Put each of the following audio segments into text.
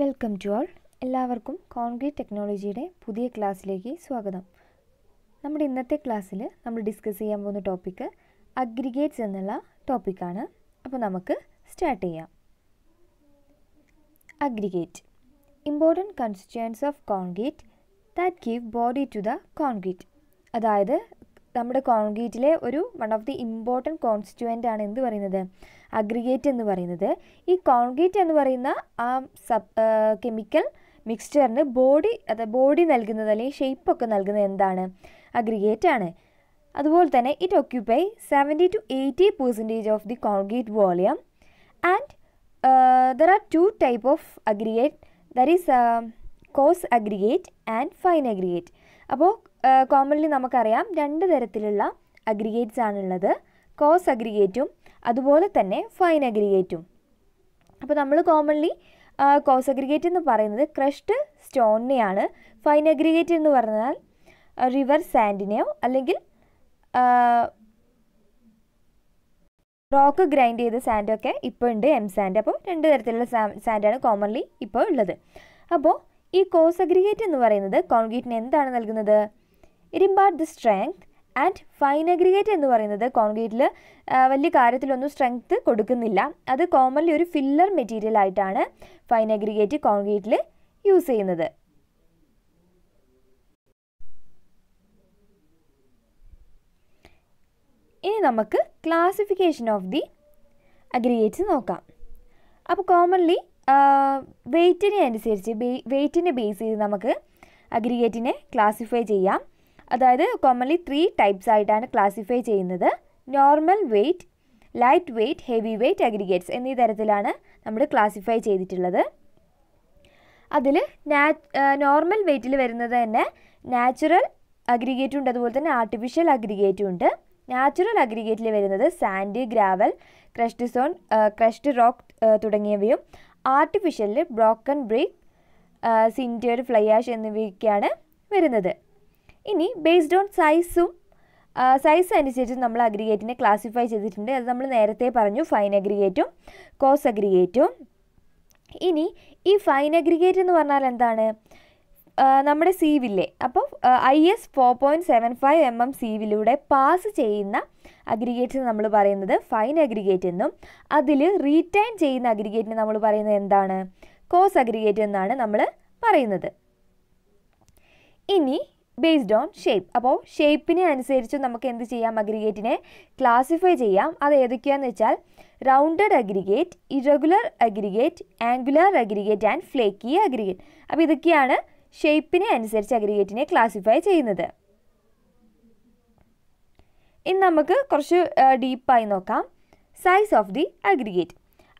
Welcome to ആൾ എല്ലാവർക്കും concrete ടെക്നോളജിയുടെ പുതിയ ക്ലാസ്സിലേക്ക് സ്വാഗതം നമ്മുടെ ഇന്നത്തെ ക്ലാസ്സിൽ നമ്മൾ ഡിസ്കസ് ചെയ്യാൻ പോകുന്ന ടോപ്പിക്ക് അഗ്രിഗേറ്റ്സ് എന്നുള്ള ടോപ്പിക്കാണ് അപ്പോൾ നമുക്ക് സ്റ്റാർട്ട് ചെയ്യാം aggregate important constituents of concrete that give body to the concrete അതായത് നമ്മുടെ കോൺക്രീറ്റിലെ ഒരു one of the important constituent ആണ് എന്ത് പറയുന്നത് അഗ്രിഗേറ്റ് എന്ന് പറയുന്നത് ഈ കോൺക്രീറ്റ് എന്ന് പറയുന്ന ആ സബ് കെമിക്കൽ മിക്സ്ചറിന് ബോഡി അത് ബോഡി നൽകുന്നത് അല്ലെങ്കിൽ ഷെയ്പ്പൊക്കെ നൽകുന്നത് എന്താണ് അഗ്രിഗേറ്റ് ആണ് അതുപോലെ തന്നെ it occupy seventy to eighty percentage of the concrete volume and there are two type of aggregate there is coarse aggregate and fine aggregate അപ്പോൾ കോമൺലി നമുക്കറിയാം രണ്ട് തരത്തിലുള്ള അഗ്രിഗേറ്റ്സ് ആണുള്ളത് കോസ് അഗ്രിഗേറ്റും അതുപോലെ തന്നെ ഫൈൻ അഗ്രിഗേറ്റും അപ്പോൾ നമ്മൾ കോമൺലി കോസ് അഗ്രിഗേറ്റ് എന്ന് പറയുന്നത് ക്രഷ്ഡ് സ്റ്റോണിനെയാണ് ഫൈൻ അഗ്രിഗേറ്റ് എന്ന് പറഞ്ഞാൽ റിവർ സാൻഡിനെയോ അല്ലെങ്കിൽ റോക്ക് ഗ്രൈൻഡ് ചെയ്ത സാൻഡൊക്കെ ഇപ്പോൾ ഉണ്ട് എം സാൻഡ് അപ്പോൾ രണ്ട് തരത്തിലുള്ള സാൻഡാണ് കോമൺലി ഇപ്പോൾ ഉള്ളത് അപ്പോൾ ഈ അഗ്രിഗേറ്റ് എന്ന് പറയുന്നത് കോൺക്രീറ്റിന് എന്താണ് നൽകുന്നത് it impart the strength and fine aggregate എന്ന് പറയുന്നത് കോൺക്രീറ്റിൽ വലിയ കാര്യത്തിലൊന്നും സ്ട്രെങ്ത് കൊടുക്കുന്നില്ല അത് കോമൺലി ഒരു ഫില്ലർ മെറ്റീരിയൽ ആയിട്ടാണ് ഫൈൻ അഗ്രിഗേറ്റ് കോൺക്രീറ്റിൽ യൂസ് ചെയ്യുന്നത് ഇനി നമുക്ക് ക്ലാസിഫിക്കേഷൻ ഓഫ് ദി അഗ്രിഗേറ്റ്സ് നോക്കാം അപ്പോൾ കോമൺലി വെയ്റ്റിനെ അനുസരിച്ച് വെയ്റ്റിനെ ബേസ് ചെയ്ത് നമുക്ക് അഗ്രിഗേറ്റിനെ ക്ലാസിഫൈ ചെയ്യാം അതായത് കോമൺലി ത്രീ ടൈപ്സ് ആയിട്ടാണ് ക്ലാസിഫൈ ചെയ്യുന്നത് normal weight light weight heavy weight aggregates എന്നീ തരത്തിലാണ് നമ്മൾ ക്ലാസിഫൈ ചെയ്തിട്ടുള്ളത് അതിൽ നോർമൽ വെയ്റ്റിൽ വരുന്നത് തന്നെ നാച്ചുറൽ അഗ്രിഗേറ്റും ഉണ്ട് അതുപോലെ തന്നെ ആർട്ടിഫിഷ്യൽ അഗ്രിഗേറ്റും ഉണ്ട് നാച്ചുറൽ അഗ്രിഗേറ്റിൽ വരുന്നത് sand gravel crushed stone crushed rock തുടങ്ങിയവയും ആർട്ടിഫിഷ്യലിൽ broken brick sintered fly ash എന്നിവയൊക്കെയാണ് വരുന്നത് ഇനി ബേസ്ഡ് ഓൺ സൈസും സൈസ് അനുസരിച്ച് നമ്മൾ അഗ്രിഗേറ്റിനെ ക്ലാസിഫൈ ചെയ്തിട്ടുണ്ട് അത് നമ്മൾ നേരത്തെ പറഞ്ഞു ഫൈൻ അഗ്രിഗേറ്റും കോസ് അഗ്രിഗേറ്റും ഇനി ഈ ഫൈൻ അഗ്രിഗേറ്റ് എന്ന് പറഞ്ഞാൽ എന്താണ് നമ്മുടെ സീവില്ലേ അപ്പോൾ I S four point seven five M M സീവിലൂടെ പാസ് ചെയ്യുന്ന അഗ്രിഗേറ്റ്സിന് നമ്മൾ പറയുന്നത് ഫൈൻ അഗ്രിഗേറ്റ് എന്നും അതിൽ റീറ്റൈൻ ചെയ്യുന്ന അഗ്രിഗേറ്റിന് നമ്മൾ പറയുന്നത് എന്താണ് കോസ് അഗ്രിഗേറ്റ് എന്നാണ് നമ്മൾ പറയുന്നത് ഇനി ബേസ്ഡ് ഓൺ ഷേപ്പ് അപ്പോൾ ഷേപ്പിനെ അനുസരിച്ച് നമുക്ക് എന്ത് ചെയ്യാം അഗ്രിഗേറ്റിനെ ക്ലാസിഫൈ ചെയ്യാം അത് ഏതൊക്കെയാണെന്ന് വെച്ചാൽ rounded aggregate irregular aggregate angular aggregate and flaky aggregate അപ്പോൾ ഇതൊക്കെയാണ് ഷേപ്പിനെ അനുസരിച്ച് അഗ്രിഗേറ്റിനെ ക്ലാസിഫൈ ചെയ്യുന്നത് ഇനി നമുക്ക് കുറച്ച് ഡീപ്പായി നോക്കാം size of the aggregate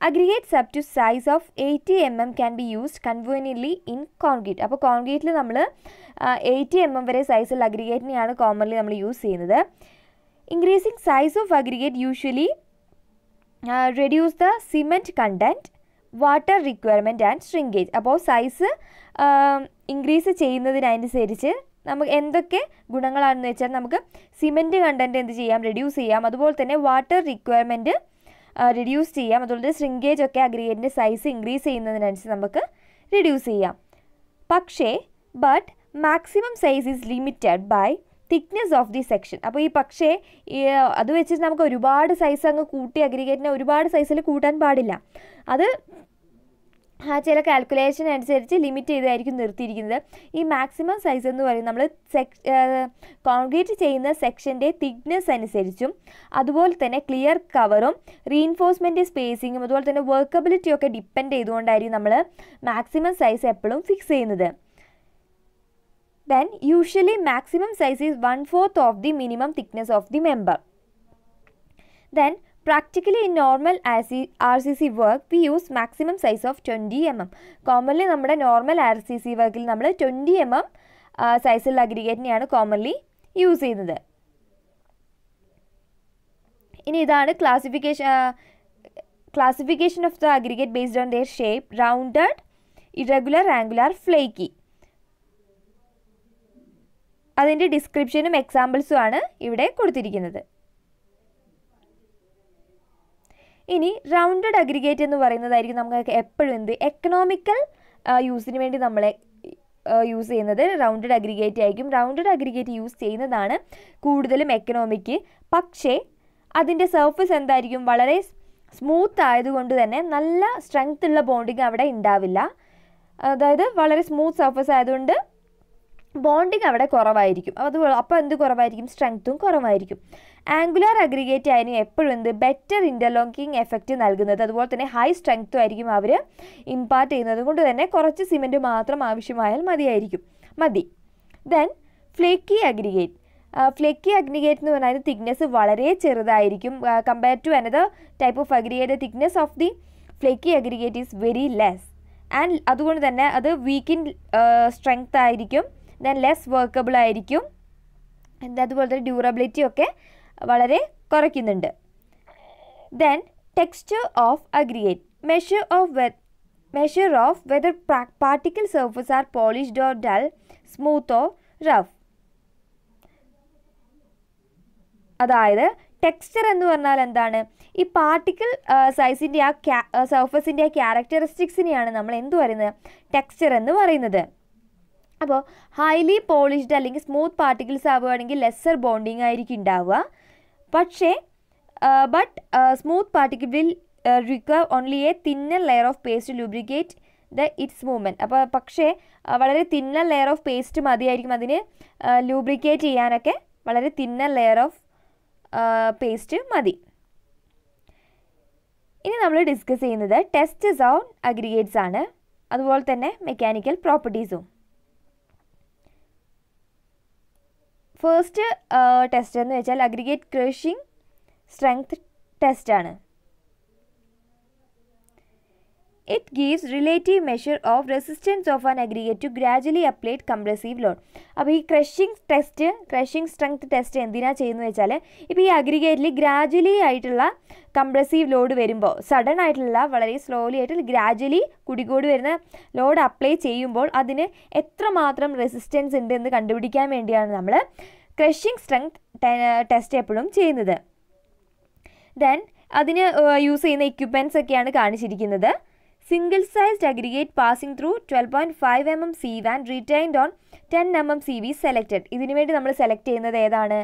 aggregates up to size of eighty M M can be used conveniently in concrete അപ്പോൾ കോൺക്രീറ്റിൽ നമ്മൾ എയ്റ്റി എം എം വരെ സൈസുള്ള അഗ്രിഗേറ്റിനെയാണ് കോമൺലി നമ്മൾ യൂസ് ചെയ്യുന്നത് increasing size of aggregate usually reduce the cement content water requirement and shrinkage അപ്പോൾ size increase ചെയ്യുന്നതിനനുസരിച്ച് നമുക്ക് എന്തൊക്കെ ഗുണങ്ങളാണെന്ന് വെച്ചാൽ നമുക്ക് സിമെൻറ്റ് കണ്ടൻറ്റ് എന്ത് ചെയ്യാം റെഡ്യൂസ് ചെയ്യാം അതുപോലെ തന്നെ വാട്ടർ റിക്വയർമെൻറ്റ് റെഡ്യൂസ് ചെയ്യാം അതുപോലെ ശൃംഗേജ് ഒക്കെ അഗ്രിഗേറ്റിൻ്റെ സൈസ് ഇൻക്രീസ് ചെയ്യുന്നതിനനുസരിച്ച് നമുക്ക് റെഡ്യൂസ് ചെയ്യാം പക്ഷേ but maximum size is limited by thickness of the section അപ്പോൾ ഈ പക്ഷേ അത് വെച്ചിട്ട് നമുക്ക് ഒരുപാട് സൈസ് അങ്ങ് കൂട്ടി അഗ്രിഗേറ്റിനെ ഒരുപാട് സൈസിൽ കൂട്ടാൻ പാടില്ല അത് ആ ചില കാൽക്കുലേഷൻ അനുസരിച്ച് ലിമിറ്റ് ചെയ്തായിരിക്കും നിർത്തിയിരിക്കുന്നത് ഈ മാക്സിമം സൈസ് എന്ന് പറയുന്നത് നമ്മൾ സെക് കോൺക്രീറ്റ് ചെയ്യുന്ന സെക്ഷൻ്റെ തിക്നെസ് അനുസരിച്ചും അതുപോലെ തന്നെ ക്ലിയർ കവറും റീഇൻഫോഴ്സ്മെൻറ്റ് സ്പേസിങ്ങും അതുപോലെ തന്നെ വർക്കബിലിറ്റിയും ഒക്കെ ഡിപ്പെൻഡ് ചെയ്തുകൊണ്ടായിരിക്കും നമ്മൾ മാക്സിമം സൈസ് എപ്പോഴും ഫിക്സ് ചെയ്യുന്നത് then usually maximum size is one fourth of the minimum thickness of the member then practically in normal ആസി R C C work we use maximum size of twenty M M commonly നമ്മുടെ normal R C C വർക്കിൽ നമ്മൾ twenty M M സൈസുള്ള അഗ്രിഗേറ്റിനെയാണ് commonly use ചെയ്യുന്നത് ഇനി ഇതാണ് classification classification of the aggregate based on their shape rounded irregular angular flaky അതിൻ്റെ ഡിസ്ക്രിപ്ഷനും എക്സാമ്പിൾസും ആണ് ഇവിടെ കൊടുത്തിരിക്കുന്നത് ഇനി റൗണ്ടഡ് അഗ്രിഗേറ്റ് എന്ന് പറയുന്നതായിരിക്കും നമുക്ക് എപ്പോഴും എന്ത് എക്കണോമിക്കൽ യൂസിന് വേണ്ടി നമ്മളെ യൂസ് ചെയ്യുന്നത് റൗണ്ടഡ് അഗ്രിഗേറ്റ് ആയിരിക്കും റൗണ്ടഡ് അഗ്രിഗേറ്റ് യൂസ് ചെയ്യുന്നതാണ് കൂടുതലും എക്കണോമിക്ക് പക്ഷേ അതിൻ്റെ സർഫസ് എന്തായിരിക്കും വളരെ സ്മൂത്ത് ആയതുകൊണ്ട് തന്നെ നല്ല സ്ട്രെങ്ത് ഉള്ള ബോണ്ടിങ് അവിടെ ഉണ്ടാവില്ല അതായത് വളരെ സ്മൂത്ത് സർഫസ് ആയതുകൊണ്ട് ബോണ്ടിങ് അവിടെ കുറവായിരിക്കും അത് അപ്പോൾ എന്ത് കുറവായിരിക്കും സ്ട്രെങ്ത്തും കുറവായിരിക്കും ആംഗുലാർ അഗ്രിഗേറ്റ് ആയിരുന്നു എപ്പോഴും എന്ത് ബെറ്റർ ഇൻ്റർലോക്കിംഗ് എഫക്റ്റ് നൽകുന്നത് അതുപോലെ തന്നെ ഹൈ സ്ട്രെങ്ത്തും ആയിരിക്കും അവർ ഇമ്പാർട്ട് ചെയ്യുന്നത് കൊണ്ട് തന്നെ കുറച്ച് സിമെൻറ്റ് മാത്രം ആവശ്യമായാൽ മതിയായിരിക്കും മതി then flaky aggregate flaky aggregate എന്ന് പറഞ്ഞാൽ തിക്നെസ് വളരെ ചെറുതായിരിക്കും compare to another type of aggregate thickness of the flaky aggregate is very less and അതുകൊണ്ട് തന്നെ അത് വീക്കിൻ സ്ട്രെങ്ത് ആയിരിക്കും ദെൻ ലെസ് വർക്കബിൾ ആയിരിക്കും എന്താ അതുപോലെ തന്നെ ഡ്യൂറബിലിറ്റി ഒക്കെ വളരെ കുറയ്ക്കുന്നുണ്ട് then texture of aggregate measure of വെ measure of whether particle surface are polished or dull smooth or rough അതായത് ടെക്സ്ചർ എന്ന് പറഞ്ഞാൽ എന്താണ് ഈ പാർട്ടിക്കിൾ സൈസിൻ്റെ ആ സർഫസിൻ്റെ ആ ക്യാരക്ടറിസ്റ്റിക്സിനെയാണ് നമ്മൾ എന്തു പറയുന്നത് ടെക്സ്ചർ എന്ന് പറയുന്നത് അപ്പോൾ ഹൈലി പോളിഷ്ഡ് അല്ലെങ്കിൽ സ്മൂത്ത് പാർട്ടിക്കിൾസ് ആവുകയാണെങ്കിൽ ലെസ്സർ ബോണ്ടിങ് ആയിരിക്കും ഉണ്ടാവുക പക്ഷേ but smooth particle will require only a thinner layer of paste lubricate the its movement അപ്പോൾ പക്ഷേ വളരെ തിന്നൽ ലെയർ ഓഫ് പേസ്റ്റ് മതിയായിരിക്കും അതിന് ലൂബ്രിക്കേറ്റ് ചെയ്യാനൊക്കെ വളരെ തിന്നൽ ലെയർ ഓഫ് പേസ്റ്റ് മതി ഇനി നമ്മൾ ഡിസ്കസ് ചെയ്യുന്നത് ടെസ്റ്റ് ഓൺ അഗ്രിഗേറ്റ്സ് ആണ് അതുപോലെ തന്നെ മെക്കാനിക്കൽ പ്രോപ്പർട്ടീസും ഫസ്റ്റ് ടെസ്റ്റ് uh, എന്ന് വെച്ചാൽ അഗ്രിഗേറ്റ് ക്രഷിംഗ് സ്ട്രെങ്ത് ടെസ്റ്റാണ് It gives relative measure of resistance of an aggregate to gradually applied compressive load. അപ്പോൾ ഈ crushing test crushing strength test എന്തിനാ ചെയ്യുന്നത് വെച്ചാൽ ഇപ്പോൾ ഈ അഗ്രിഗേറ്റിൽ ഗ്രാജുവലി ആയിട്ടുള്ള കംപ്രസീവ് ലോഡ് വരുമ്പോൾ സഡൻ ആയിട്ടുള്ള വളരെ സ്ലോലി ആയിട്ട് ഗ്രാജുവലി കൂടിക്കൂടി വരുന്ന ലോഡ് അപ്ലൈ ചെയ്യുമ്പോൾ അതിന് എത്രമാത്രം റെസിസ്റ്റൻസ് ഉണ്ട് എന്ന് കണ്ടുപിടിക്കാൻ വേണ്ടിയാണ് നമ്മൾ ക്രഷിംഗ് സ്ട്രെങ്ത് ടെസ്റ്റ് എപ്പോഴും ചെയ്യുന്നത് ദെൻ അതിന് യൂസ് ചെയ്യുന്ന എക്യുപ്മെൻറ്റ്സ് ഒക്കെയാണ് കാണിച്ചിരിക്കുന്നത് single sized aggregate passing through twelve point five M M sieve and retained on ten M M sieve selected ഇതിനുവേണ്ടി നമ്മൾ സെലക്ട് ചെയ്യുന്നത് ഏതാണ്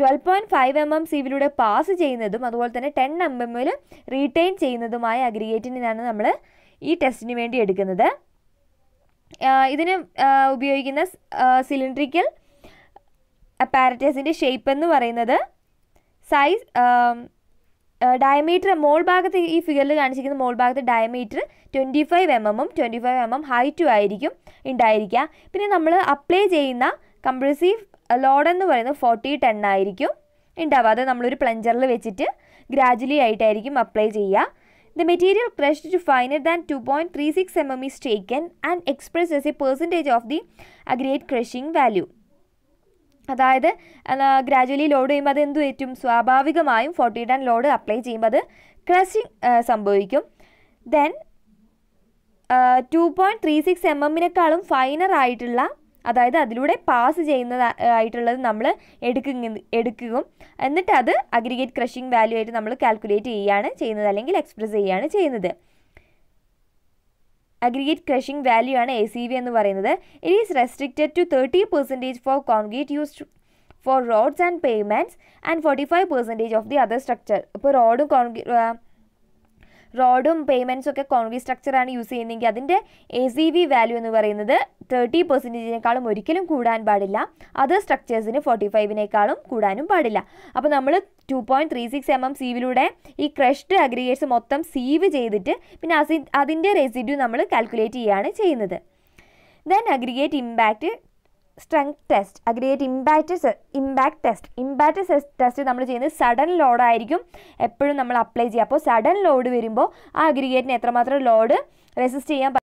twelve point five M M സിവിലൂടെ പാസ് ചെയ്യുന്നതും അതുപോലെ തന്നെ ടെൻ എം എമ്മിൽ റീറ്റെയിൻ ചെയ്യുന്നതുമായ അഗ്രിഗേറ്റിനാണ് നമ്മൾ ഈ ടെസ്റ്റിന് വേണ്ടി എടുക്കുന്നത് ഇതിന് ഉപയോഗിക്കുന്ന സിലിണ്ട്രിക്കൽ അപ്പാരറ്റസിൻ്റെ ഷേപ്പ് എന്ന് പറയുന്നത് സൈസ് ഡയമീറ്റർ മോൾ ഭാഗത്ത് ഈ ഫിഗറിൽ കാണിച്ചിരിക്കുന്ന മോൾ ഭാഗത്ത് ഡയമീറ്റർ ട്വൻറ്റി ഫൈവ് എം എമ്മും ട്വൻറ്റി ഫൈവ് എം എം ഹൈറ്റും ആയിരിക്കും ഉണ്ടായിരിക്കുക പിന്നെ നമ്മൾ അപ്ലൈ ചെയ്യുന്ന കംപ്രസീവ് ലോഡ് എന്ന് പറയുന്നത് ഫോർട്ടി ടെൻ ആയിരിക്കും ഉണ്ടാവുക അത് നമ്മളൊരു പ്ലഞ്ചറിൽ വെച്ചിട്ട് ഗ്രാജുവലി ആയിട്ടായിരിക്കും അപ്ലൈ ചെയ്യുക the material crush to finer than two point three six M M is taken and express as a percentage of the aggregate crushing value അതായത് ഗ്രാജുവലി ലോഡ് ചെയ്യുമ്പോൾ അത് എന്ത് പറ്റും സ്വാഭാവികമായും ഫോർട്ടി ടൺ ലോഡ് അപ്ലൈ ചെയ്യുമ്പോൾ അത് crushing സംഭവിക്കും then two point three six M എമ്മിനേക്കാളും ഫൈനർ ആയിട്ടുള്ള അതായത് അതിലൂടെ പാസ് ചെയ്യുന്നത് ആയിട്ടുള്ളത് നമ്മൾ എടുക്കുക എടുക്കും എന്നിട്ട് അത് അഗ്രിഗേറ്റ് ക്രഷിംഗ് വാല്യൂ ആയിട്ട് നമ്മൾ കാൽക്കുലേറ്റ് ചെയ്യുകയാണ് ചെയ്യുന്നത് അല്ലെങ്കിൽ എക്സ്പ്രസ് ചെയ്യുകയാണ് ചെയ്യുന്നത് അഗ്രിഗേറ്റ് ക്രഷിംഗ് വാല്യൂ ആണ് എ സി വി എന്ന് പറയുന്നത് it is restricted to thirty percentage for concrete use for roads and pavements and forty five percentage of the other structure ഇപ്പോൾ റോഡും കോൺക്രീറ്റ് റോഡും പേയ്മെൻറ്റ്സും ഒക്കെ കോൺവി സ്ട്രക്ചറാണ് യൂസ് ചെയ്യുന്നതെങ്കിൽ അതിൻ്റെ എ സി വി വാല്യൂ എന്ന് പറയുന്നത് തേർട്ടി പെർസെൻറ്റേജിനേക്കാളും ഒരിക്കലും കൂടാൻ പാടില്ല അത് സ്ട്രക്ചേഴ്സിന് ഫോർട്ടി ഫൈവിനേക്കാളും കൂടാനും പാടില്ല അപ്പോൾ നമ്മൾ two point three six M M സീവിലൂടെ ഈ ക്രഷ്ഡ് അഗ്രിഗേറ്റ്സ് മൊത്തം സീവ് ചെയ്തിട്ട് പിന്നെ അസി അതിൻ്റെ റെസിഡ്യൂ നമ്മൾ കാൽക്കുലേറ്റ് ചെയ്യുകയാണ് ചെയ്യുന്നത് then aggregate impact strength test aggregate impact impact test impact test നമ്മൾ ചെയ്യുന്നത് സഡൻ ലോഡായിരിക്കും എപ്പോഴും നമ്മൾ അപ്ലൈ ചെയ്യുക അപ്പോൾ സഡൻ ലോഡ് വരുമ്പോൾ ആ അഗ്രിഗേറ്റിന് എത്രമാത്രം ലോഡ് റെസിസ്റ്റ് ചെയ്യാൻ